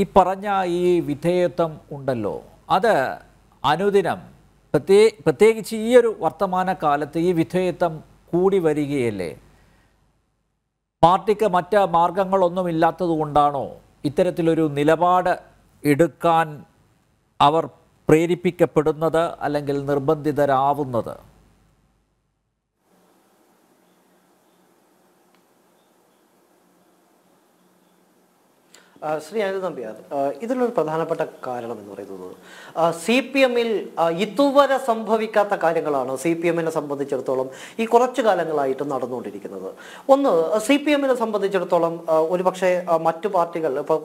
ഈ പറഞ്ഞ ഈ വിധേയത്വം ഉണ്ടല്ലോ അത് അനുദിനം പ്രത്യേ പ്രത്യേകിച്ച് ഈ ഒരു കാലത്ത് ഈ വിധേയത്വം കൂടി വരികയല്ലേ പാർട്ടിക്ക് മറ്റ് മാർഗങ്ങളൊന്നും ഇല്ലാത്തതുകൊണ്ടാണോ ഇത്തരത്തിലൊരു നിലപാട് എടുക്കാൻ അവർ പ്രേരിപ്പിക്കപ്പെടുന്നത് അല്ലെങ്കിൽ നിർബന്ധിതരാവുന്നത് ശ്രീ അനിൽ നമ്പ്യാർ ഇതിലൊരു പ്രധാനപ്പെട്ട കാരണം എന്ന് പറയുന്നത് സി പി എമ്മിൽ ഇതുവരെ സംഭവിക്കാത്ത കാര്യങ്ങളാണ് സി പി എമ്മിനെ സംബന്ധിച്ചിടത്തോളം ഈ കുറച്ചു കാലങ്ങളായിട്ട് നടന്നുകൊണ്ടിരിക്കുന്നത് ഒന്ന് സി പി എമ്മിനെ സംബന്ധിച്ചിടത്തോളം ഒരുപക്ഷെ മറ്റു പാർട്ടികൾ ഇപ്പോൾ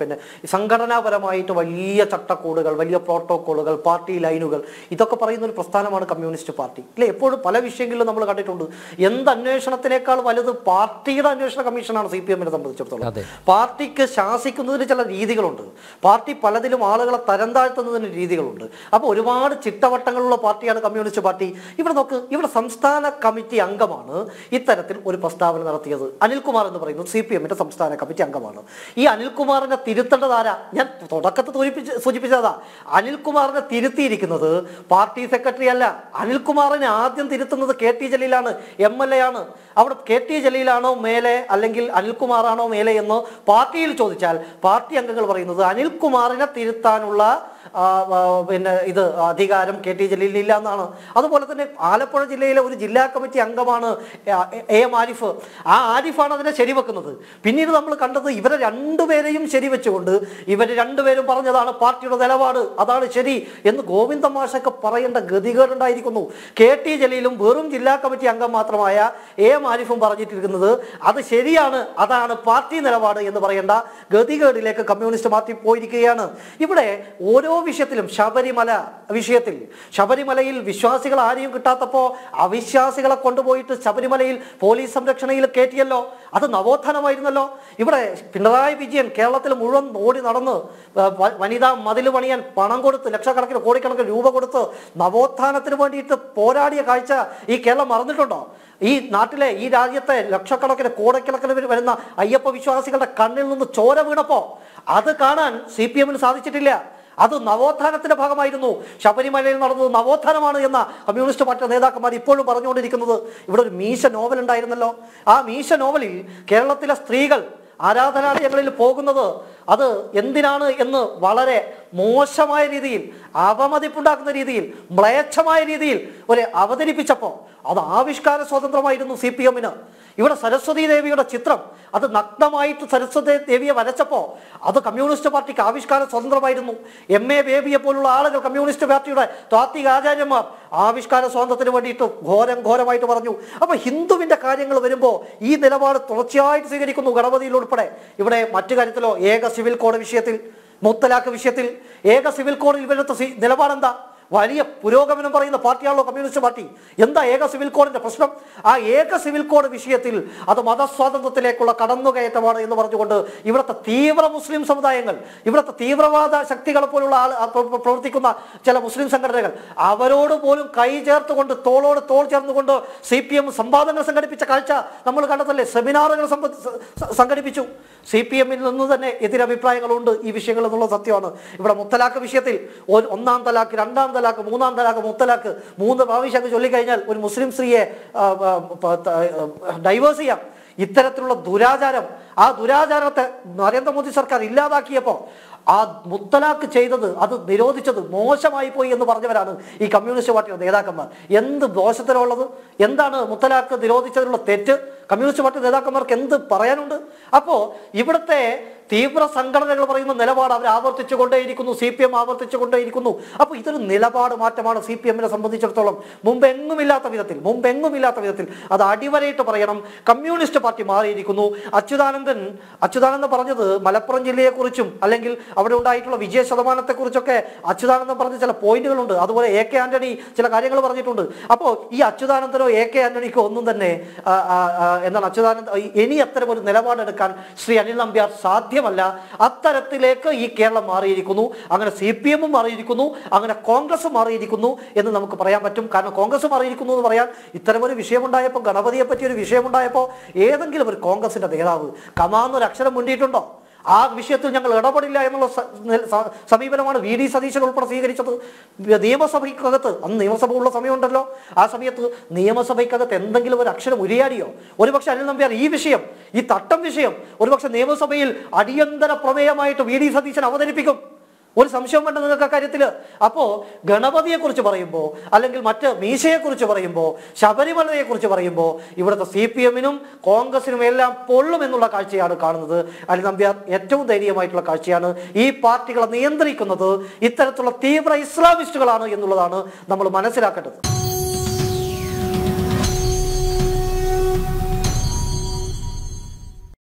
പിന്നെ സംഘടനാപരമായിട്ട് വലിയ ചട്ടക്കൂടുകൾ വലിയ പ്രോട്ടോക്കോളുകൾ പാർട്ടി ലൈനുകൾ ഇതൊക്കെ പറയുന്ന ഒരു പ്രസ്ഥാനമാണ് കമ്മ്യൂണിസ്റ്റ് പാർട്ടി ഇല്ലേ എപ്പോഴും പല വിഷയങ്ങളിലും നമ്മൾ കണ്ടിട്ടുണ്ട് എന്ത് അന്വേഷണത്തിനേക്കാൾ വലുത് പാർട്ടിയുടെ അന്വേഷണ കമ്മീഷനാണ് സി പി എമ്മിനെ സംബന്ധിച്ചിടത്തോളം പാർട്ടിക്ക് ശാ ശാസിക്കുന്നതിന് ചില രീതികളുണ്ട് പാർട്ടി പലതിലും ആളുകളെ തരം താഴ്ത്തുന്നതിന് രീതികളുണ്ട് അപ്പോൾ ഒരുപാട് ചിട്ടവട്ടങ്ങളുള്ള പാർട്ടിയാണ് കമ്മ്യൂണിസ്റ്റ് പാർട്ടി ഇവിടെ നോക്ക് ഇവിടെ സംസ്ഥാന കമ്മിറ്റി അംഗമാണ് ഇത്തരത്തിൽ ഒരു പ്രസ്താവന നടത്തിയത് അനിൽകുമാർ എന്ന് പറയുന്നത് സി പി എമ്മിന്റെ സംസ്ഥാന കമ്മിറ്റി അംഗമാണ് ഈ അനിൽകുമാറിനെ തിരുത്തേണ്ടതാരാ ഞാൻ തുടക്കത്ത് സൂചിപ്പിച്ച് സൂചിപ്പിച്ചതാ അനിൽകുമാറിനെ തിരുത്തിയിരിക്കുന്നത് പാർട്ടി സെക്രട്ടറി അല്ല അനിൽകുമാറിനെ ആദ്യം തിരുത്തുന്നത് കെ ടി ജലീലാണ് എം എൽ എ ആണ് അവിടെ കെ ടി ജലീലാണോ മേലെ അല്ലെങ്കിൽ അനിൽകുമാറാണോ മേലെ എന്നോ പാർട്ടിയിൽ ചോദിച്ചാൽ പാർട്ടി അംഗങ്ങൾ പറയുന്നത് അനിൽകുമാറിനെ തിരുത്താനുള്ള പിന്നെ ഇത് അധികാരം കെ ടി ജലീലിന് ഇല്ല എന്നാണ് അതുപോലെ തന്നെ ആലപ്പുഴ ജില്ലയിലെ ഒരു ജില്ലാ കമ്മിറ്റി അംഗമാണ് എ എം ആരിഫ് ആ ആരിഫാണ് അതിനെ ശരിവെക്കുന്നത് പിന്നീട് നമ്മൾ കണ്ടത് ഇവരെ രണ്ടുപേരെയും ശരിവെച്ചുകൊണ്ട് ഇവർ രണ്ടുപേരും പറഞ്ഞതാണ് പാർട്ടിയുടെ നിലപാട് അതാണ് ശരി എന്ന് ഗോവിന്ദ മാഷൊക്കെ പറയേണ്ട ഗതികേടുണ്ടായിരിക്കുന്നു കെ ടി ജലീലും വെറും ജില്ലാ കമ്മിറ്റി അംഗം മാത്രമായ എ എം ആരിഫും പറഞ്ഞിട്ടിരിക്കുന്നത് അത് ശരിയാണ് അതാണ് പാർട്ടി നിലപാട് എന്ന് പറയേണ്ട ഗതികേടിലേക്ക് കമ്മ്യൂണിസ്റ്റ് പാർട്ടി പോയിരിക്കുകയാണ് ഇവിടെ ഓരോ വിഷയത്തിലും ശബരിമല വിഷയത്തിൽ ശബരിമലയിൽ വിശ്വാസികൾ ആരെയും കിട്ടാത്തപ്പോ അവിശ്വാസികളെ കൊണ്ടുപോയിട്ട് ശബരിമലയിൽ പോലീസ് സംരക്ഷണയിൽ കയറ്റിയല്ലോ അത് നവോത്ഥാനമായിരുന്നല്ലോ ഇവിടെ പിണറായി വിജയൻ കേരളത്തിൽ മുഴുവൻ ഓടി നടന്ന് വനിതാ മതിൽ പണിയാൻ പണം കൊടുത്ത് ലക്ഷക്കണക്കിന് കോടിക്കണക്കിന് രൂപ കൊടുത്ത് നവോത്ഥാനത്തിന് വേണ്ടിയിട്ട് പോരാടിയ കാഴ്ച ഈ കേരളം മറന്നിട്ടുണ്ടോ ഈ നാട്ടിലെ ഈ രാജ്യത്തെ ലക്ഷക്കണക്കിന് കോടിക്കണക്കിന് വരുന്ന അയ്യപ്പ വിശ്വാസികളുടെ കണ്ണിൽ നിന്ന് ചോര വീണപ്പോ അത് കാണാൻ സി പി എമ്മിന് സാധിച്ചിട്ടില്ല അത് നവോത്ഥാനത്തിന്റെ ഭാഗമായിരുന്നു ശബരിമലയിൽ നടന്നത് നവോത്ഥാനമാണ് എന്ന കമ്മ്യൂണിസ്റ്റ് പാർട്ടി നേതാക്കന്മാർ ഇപ്പോഴും പറഞ്ഞുകൊണ്ടിരിക്കുന്നത് ഇവിടെ ഒരു മീശ നോവൽ ഉണ്ടായിരുന്നല്ലോ ആ മീശ നോവലിൽ കേരളത്തിലെ സ്ത്രീകൾ ആരാധനാലയങ്ങളിൽ പോകുന്നത് അത് എന്തിനാണ് എന്ന് വളരെ മോശമായ രീതിയിൽ അവമതിപ്പുണ്ടാക്കുന്ന രീതിയിൽ മ്ലേച്ഛമായ രീതിയിൽ ഒരു അവതരിപ്പിച്ചപ്പോൾ അത് ആവിഷ്കാര സ്വാതന്ത്ര്യമായിരുന്നു സി പി എമ്മിന് ഇവിടെ സരസ്വതി ദേവിയുടെ ചിത്രം അത് നഗ്നമായിട്ട് സരസ്വതി ദേവിയെ വരച്ചപ്പോൾ അത് കമ്മ്യൂണിസ്റ്റ് പാർട്ടിക്ക് ആവിഷ്കാര സ്വതന്ത്രമായിരുന്നു എം എ ബേബിയെ പോലുള്ള ആളുകൾ കമ്മ്യൂണിസ്റ്റ് പാർട്ടിയുടെ താത്വിക ആചാര്യന്മാർ ആവിഷ്കാര സ്വാതന്ത്ര്യത്തിന് വേണ്ടിയിട്ട് ഘോരം ഘോരമായിട്ട് പറഞ്ഞു അപ്പൊ ഹിന്ദുവിന്റെ കാര്യങ്ങൾ വരുമ്പോൾ ഈ നിലപാട് തുടർച്ചയായിട്ട് സ്വീകരിക്കുന്നു ഗണപതിയിലുൾപ്പെടെ ഇവിടെ മറ്റു കാര്യത്തിലോ ഏക സിവിൽ കോഡ് വിഷയത്തിൽ മുത്തലാഖ് വിഷയത്തിൽ ഏക സിവിൽ കോഡിൽ വരുന്ന നിലപാടെന്താ വലിയ പുരോഗമനം പറയുന്ന പാർട്ടിയാണല്ലോ കമ്മ്യൂണിസ്റ്റ് പാർട്ടി എന്താ ഏക സിവിൽ കോഡിന്റെ പ്രശ്നം ആ ഏക സിവിൽ കോഡ് വിഷയത്തിൽ അത് മതസ്വാതന്ത്ര്യത്തിലേക്കുള്ള കടന്നുകയറ്റമാണ് എന്ന് പറഞ്ഞുകൊണ്ട് ഇവിടുത്തെ തീവ്ര മുസ്ലിം സമുദായങ്ങൾ ഇവിടുത്തെ തീവ്രവാദ ശക്തികളെ പോലുള്ള ആൾ പ്രവർത്തിക്കുന്ന ചില മുസ്ലിം സംഘടനകൾ അവരോട് പോലും കൈ ചേർത്തുകൊണ്ട് തോളോട് തോൾ ചേർന്നുകൊണ്ട് സി പി എം സംവാദങ്ങൾ സംഘടിപ്പിച്ച കാഴ്ച നമ്മൾ കണ്ടതല്ലേ സെമിനാറുകൾ സംഘടിപ്പിച്ചു സി പി എമ്മിൽ നിന്ന് തന്നെ എതിരഭിപ്രായങ്ങളുണ്ട് ഈ വിഷയങ്ങൾ എന്നുള്ള സത്യമാണ് ഇവിടെ മുത്തലാഖ് വിഷയത്തിൽ ഒന്നാം തലാഖ് രണ്ടാം തലാക്ക് മൂന്നാം തലാക്ക് മുത്തലാക്ക് മൂന്ന് പ്രാവശ്യമൊക്കെ ചൊല്ലിക്കഴിഞ്ഞാൽ ഒരു മുസ്ലിം സ്ത്രീയെ ഡൈവേഴ്സ് ചെയ്യാം ഇത്തരത്തിലുള്ള ദുരാചാരം ആ ദുരാചാരത്തെ നരേന്ദ്രമോദി സർക്കാർ ഇല്ലാതാക്കിയപ്പോൾ ആ മുത്തലാഖ് ചെയ്തത് അത് നിരോധിച്ചത് മോശമായി പോയി എന്ന് പറഞ്ഞവരാണ് ഈ കമ്മ്യൂണിസ്റ്റ് പാർട്ടിയുടെ നേതാക്കന്മാർ എന്ത് ദോഷത്തിലുള്ളത് എന്താണ് മുത്തലാഖ് നിരോധിച്ചതിനുള്ള തെറ്റ് കമ്മ്യൂണിസ്റ്റ് പാർട്ടി നേതാക്കന്മാർക്ക് എന്ത് പറയാനുണ്ട് അപ്പോൾ ഇവിടുത്തെ തീവ്ര സംഘടനകൾ പറയുന്ന നിലപാട് അവർ ആവർത്തിച്ചു കൊണ്ടേയിരിക്കുന്നു സി പി എം ആവർത്തിച്ചു കൊണ്ടേയിരിക്കുന്നു അപ്പോൾ ഇതൊരു നിലപാട് മാറ്റമാണ് സി പി എമ്മിനെ സംബന്ധിച്ചിടത്തോളം മുമ്പെങ്ങുമില്ലാത്ത വിധത്തിൽ മുമ്പെങ്ങുമില്ലാത്ത വിധത്തിൽ അത് അടിവരയിട്ട് പറയണം കമ്മ്യൂണിസ്റ്റ് പാർട്ടി മാറിയിരിക്കുന്നു അച്യുതാനന്ദ അച്യുതാനന്ദൻ അച്യുതാനന്ദൻ പറഞ്ഞത് മലപ്പുറം ജില്ലയെക്കുറിച്ചും അല്ലെങ്കിൽ അവിടെ ഉണ്ടായിട്ടുള്ള വിജയ ശതമാനത്തെക്കുറിച്ചൊക്കെ അച്യുതാനന്ദൻ പറഞ്ഞ ചില പോയിന്റുകളുണ്ട് അതുപോലെ എ കെ ആന്റണി ചില കാര്യങ്ങൾ പറഞ്ഞിട്ടുണ്ട് അപ്പോൾ ഈ അച്യുതാനന്ദനോ എ കെ ആന്റണിക്കോ ഒന്നും തന്നെ എന്താണ് അച്യുതാനന്ദ ഇനി അത്തരം ഒരു നിലപാടെടുക്കാൻ ശ്രീ അനിൽ നമ്പ്യാർ സാധ്യമല്ല അത്തരത്തിലേക്ക് ഈ കേരളം മാറിയിരിക്കുന്നു അങ്ങനെ സി പി എമ്മും മാറിയിരിക്കുന്നു അങ്ങനെ കോൺഗ്രസ് മാറിയിരിക്കുന്നു എന്ന് നമുക്ക് പറയാൻ പറ്റും കാരണം കോൺഗ്രസ് മാറിയിരിക്കുന്നു എന്ന് പറയാൻ ഇത്തരമൊരു വിഷയമുണ്ടായപ്പോൾ ഗണപതിയെ പറ്റിയ ഒരു വിഷയമുണ്ടായപ്പോൾ ഏതെങ്കിലും ഒരു കോൺഗ്രസിന്റെ നേതാവ് കമാന്നൊരു അക്ഷരം മുണ്ടിയിട്ടുണ്ടോ ആ വിഷയത്തിൽ ഞങ്ങൾ ഇടപെടില്ല എന്നുള്ള സമീപനമാണ് വി ഡി സതീശൻ ഉൾപ്പെടെ സ്വീകരിച്ചത് നിയമസഭയ്ക്കകത്ത് അന്ന് നിയമസഭ ഉള്ള സമയമുണ്ടല്ലോ ആ സമയത്ത് നിയമസഭയ്ക്കകത്ത് എന്തെങ്കിലും ഒരു അക്ഷരം ഉരിയാടിയോ ഒരുപക്ഷെ അനിൽ നമ്പ്യാർ ഈ വിഷയം ഈ തട്ടം വിഷയം ഒരുപക്ഷെ നിയമസഭയിൽ അടിയന്തര പ്രമേയമായിട്ട് വി ഡി സതീശൻ അവതരിപ്പിക്കും ഒരു സംശയം വേണ്ട നിങ്ങൾക്ക് കാര്യത്തില് അപ്പോ ഗണപതിയെ കുറിച്ച് പറയുമ്പോ അല്ലെങ്കിൽ മറ്റ് മീശയെ കുറിച്ച് പറയുമ്പോ ശബരിമലയെ കുറിച്ച് പറയുമ്പോ ഇവിടുത്തെ സി പി എമ്മിനും കോൺഗ്രസിനും എല്ലാം പൊള്ളും എന്നുള്ള കാഴ്ചയാണ് കാണുന്നത് അലി നമ്പ്യാർ ഏറ്റവും ദയനീയമായിട്ടുള്ള കാഴ്ചയാണ് ഈ പാർട്ടികളെ നിയന്ത്രിക്കുന്നത് ഇത്തരത്തിലുള്ള തീവ്ര ഇസ്ലാമിസ്റ്റുകളാണ് എന്നുള്ളതാണ് നമ്മൾ മനസ്സിലാക്കേണ്ടത്